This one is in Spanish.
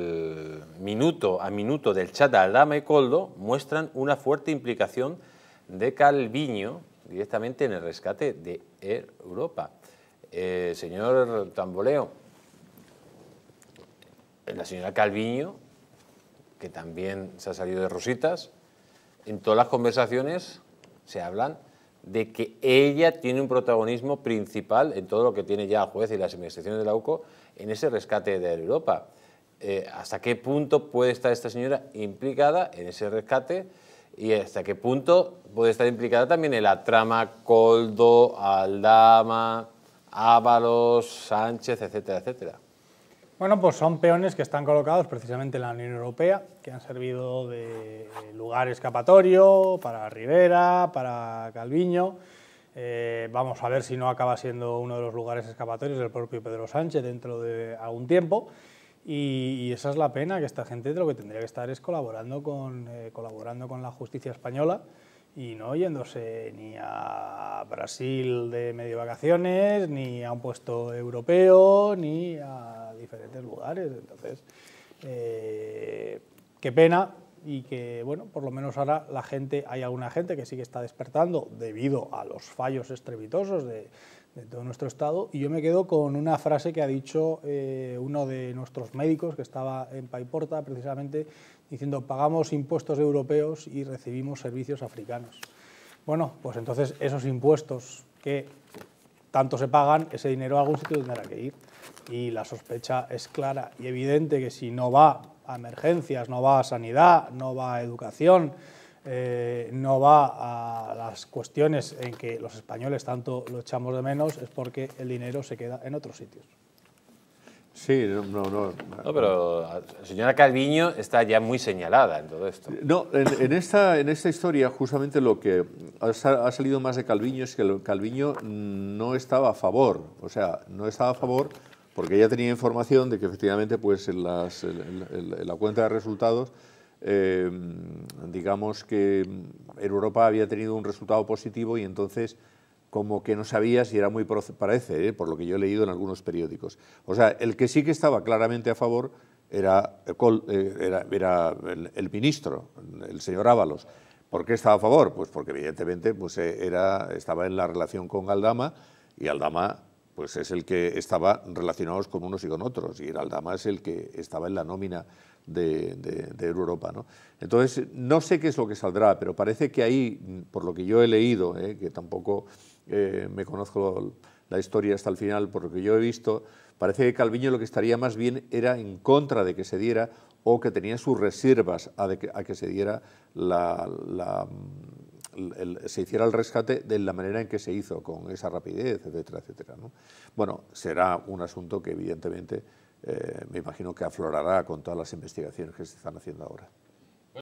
el minuto a minuto del chat de Aldama y Coldo muestran una fuerte implicación de Calviño directamente en el rescate de Europa. Eh, señor Tamboleo, eh, la señora Calviño, que también se ha salido de rositas, en todas las conversaciones se hablan de que ella tiene un protagonismo principal en todo lo que tiene ya el juez y las administraciones de la UCO en ese rescate de Europa. Eh, hasta qué punto puede estar esta señora implicada en ese rescate y hasta qué punto puede estar implicada también en la trama Coldo, Aldama, Ábalos, Sánchez, etcétera, etcétera. Bueno, pues son peones que están colocados precisamente en la Unión Europea, que han servido de lugar escapatorio para Rivera, para Calviño. Eh, vamos a ver si no acaba siendo uno de los lugares escapatorios del propio Pedro Sánchez dentro de algún tiempo. Y, esa es la pena, que esta gente lo que tendría que estar es colaborando con, eh, colaborando con la justicia española y no yéndose ni a Brasil de medio vacaciones, ni a un puesto europeo, ni a diferentes lugares. Entonces, eh, qué pena y que, bueno, por lo menos ahora la gente, hay alguna gente que sí que está despertando debido a los fallos estrepitosos de, de todo nuestro Estado. Y yo me quedo con una frase que ha dicho eh, uno de nuestros médicos que estaba en Paiporta, precisamente, diciendo, pagamos impuestos europeos y recibimos servicios africanos. Bueno, pues entonces esos impuestos que tanto se pagan, ese dinero a algún sitio tendrá que ir. Y la sospecha es clara y evidente que si no va a emergencias, no va a sanidad, no va a educación, eh, no va a las cuestiones en que los españoles tanto lo echamos de menos, es porque el dinero se queda en otros sitios. Sí, no, no, no. pero señora Calviño está ya muy señalada en todo esto. No, en, esta, en esta historia justamente lo que ha, salido más de Calviño es que Calviño no estaba a favor, o sea, no estaba a favor porque ella tenía información de que efectivamente pues en la cuenta de resultados Em, digamos que Europa había tenido un resultado positivo y entonces como que no sabía si era muy, parece, eh, por lo que yo he leído en algunos periódicos. O sea, el que sí que estaba claramente a favor era, eh, era, el, ministro, el señor Ábalos. ¿Por qué estaba a favor? Pues porque evidentemente pues, eh, era, estaba en la relación con Aldama y Aldama pues es el que estaba relacionados con unos y con otros, y era es el que estaba en la nómina de, Europa. ¿no? Entonces, no sé qué es lo que saldrá, pero parece que ahí, por lo que yo he leído, ¿eh? que tampoco eh, me conozco la historia hasta el final, por lo que yo he visto, parece que Calviño lo que estaría más bien era en contra de que se diera o que tenía sus reservas a, que, se diera la, se hiciera el rescate de la manera en que se hizo, con esa rapidez, etcétera, etcétera. ¿no? Bueno, será un asunto que evidentemente eh, me imagino que aflorará con todas las investigaciones que se están haciendo ahora.